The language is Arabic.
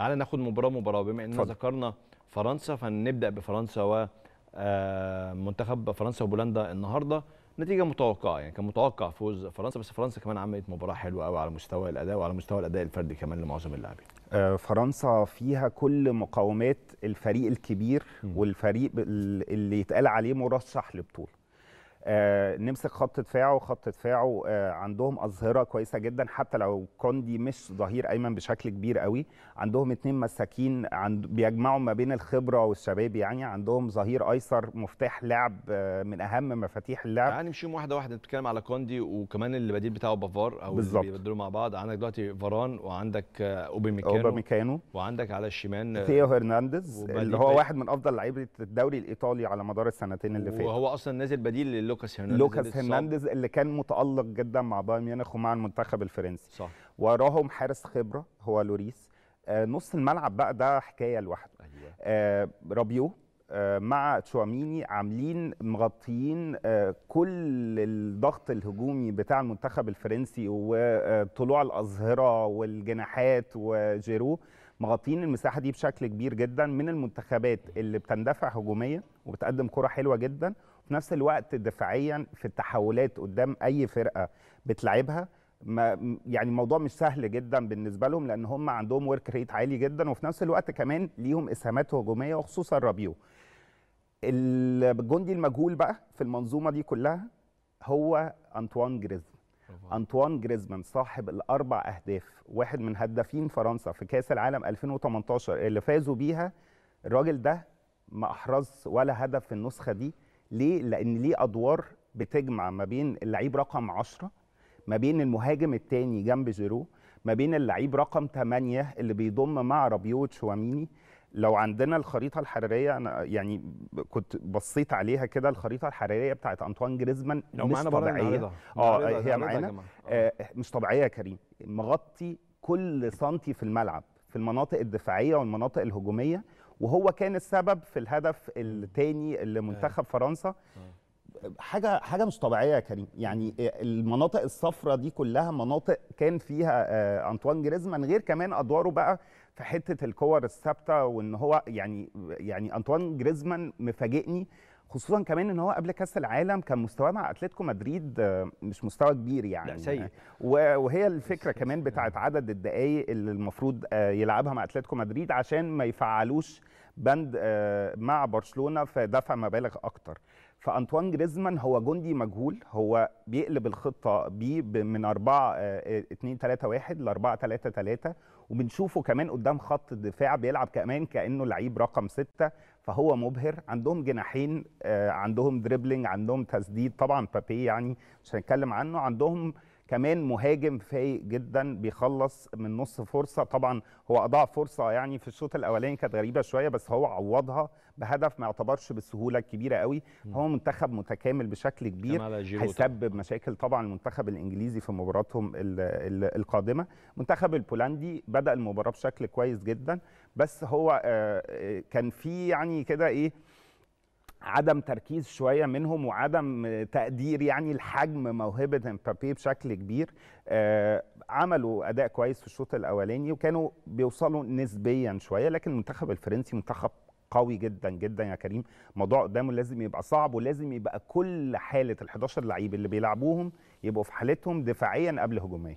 تعال ناخد مباراه مباراه بما اننا ذكرنا فرنسا فنبدا بفرنسا و آه، منتخب فرنسا وبولندا النهارده نتيجه متوقعه يعني كان متوقع فوز فرنسا بس فرنسا كمان عملت مباراه حلوه قوي على مستوى الاداء وعلى مستوى الاداء الفردي كمان لمعظم اللاعبين آه، فرنسا فيها كل مقاومات الفريق الكبير والفريق اللي يتقال عليه مرشح لبطوله آه، نمسك خط دفاعه خط دفاعه آه، عندهم اظهره كويسه جدا حتى لو كوندي مش ظهير ايمن بشكل كبير قوي عندهم اتنين مساكين عند بيجمعوا ما بين الخبره والشباب يعني عندهم ظهير ايسر مفتاح لعب آه، من اهم مفاتيح اللعب يعني مشيهم واحده واحده بتتكلم على كوندي وكمان اللي بديل بتاعه بافار او بالزبط. اللي بيبدلوا مع بعض عندك دلوقتي فاران وعندك اوباميكانو اوباميكانو وعندك على الشمال ثيو هرنانديز اللي هو واحد من افضل لعيبه الدوري الايطالي على مدار السنتين اللي فاتوا وهو اصلا نازل بديل لوكاس هرنانديز لوكاس هرنانديز اللي كان متالق جدا مع بايرن ميونخ ومع المنتخب الفرنسي صح وراهم حارس خبره هو لوريس آه نص الملعب بقى ده حكايه لوحده أيوة. آه رابيو آه مع تشواميني عاملين مغطيين آه كل الضغط الهجومي بتاع المنتخب الفرنسي وطلوع آه، الاظهره والجناحات وجيرو مغطيين المساحه دي بشكل كبير جدا من المنتخبات اللي بتندفع هجوميا وبتقدم كره حلوه جدا في نفس الوقت دفاعيا في التحولات قدام اي فرقه بتلعبها ما يعني الموضوع مش سهل جدا بالنسبه لهم لان هم عندهم ورك ريت عالي جدا وفي نفس الوقت كمان ليهم اسهامات هجوميه وخصوصا رابيو الجندي المجهول بقى في المنظومه دي كلها هو انطوان جريزمان انطوان جريزمان صاحب الاربع اهداف واحد من هدافين فرنسا في كاس العالم 2018 اللي فازوا بيها الراجل ده ما احرز ولا هدف في النسخه دي ليه؟ لأن ليه أدوار بتجمع ما بين اللعيب رقم 10 ما بين المهاجم الثاني جنب زيرو ما بين اللعيب رقم 8 اللي بيضم مع رابيو وتشواميني لو عندنا الخريطة الحرارية أنا يعني كنت بصيت عليها كده الخريطة الحرارية بتاعت أنطوان جريزمان مش طبيعية اه هي معانا آه مش طبيعية يا كريم مغطي كل سنتي في الملعب في المناطق الدفاعيه والمناطق الهجوميه وهو كان السبب في الهدف الثاني لمنتخب فرنسا حاجه حاجه مش طبيعيه يا كريم يعني المناطق الصفراء دي كلها مناطق كان فيها آه، انطوان جريزمان غير كمان ادواره بقى في حته الكور الثابته وان هو يعني يعني انطوان جريزمان مفاجئني خصوصا كمان ان هو قبل كاس العالم كان مستواه مع اتلتيكو مدريد آه، مش مستوى كبير يعني لا سيء وهي الفكره كمان بتاعت عدد الدقائق اللي المفروض آه، يلعبها مع اتلتيكو مدريد عشان ما يفعلوش بند آه، مع برشلونه فدفع مبالغ اكتر فانطوان جريزمان هو جندي مجهول هو بيقلب الخطه ب من 4 2 3 1 ل 4 3 3 وبنشوفه كمان قدام خط الدفاع بيلعب كمان كانه لعيب رقم 6 فهو مبهر عندهم جناحين آه، عندهم دريبلينج عندهم تسديد طبعا بابي يعني مش هنتكلم عنه عندهم كمان مهاجم فايق جدا بيخلص من نص فرصه طبعا هو اضاع فرصه يعني في الشوط الاولاني كانت غريبه شويه بس هو عوضها بهدف ما يعتبرش بالسهوله الكبيره قوي هو منتخب متكامل بشكل كبير هيسبب مشاكل طبعا المنتخب الانجليزي في مباراتهم القادمه المنتخب البولندي بدا المباراه بشكل كويس جدا بس هو آه، آه، كان في يعني كده ايه عدم تركيز شويه منهم وعدم تقدير يعني الحجم موهبه امبابي بشكل كبير آه، عملوا اداء كويس في الشوط الاولاني وكانوا بيوصلوا نسبيا شويه لكن المنتخب الفرنسي منتخب قوي جدا جدا يا كريم موضوع قدامه لازم يبقى صعب ولازم يبقى كل حاله ال11 لعيب اللي بيلعبوهم يبقوا في حالتهم دفاعيا قبل هجوميا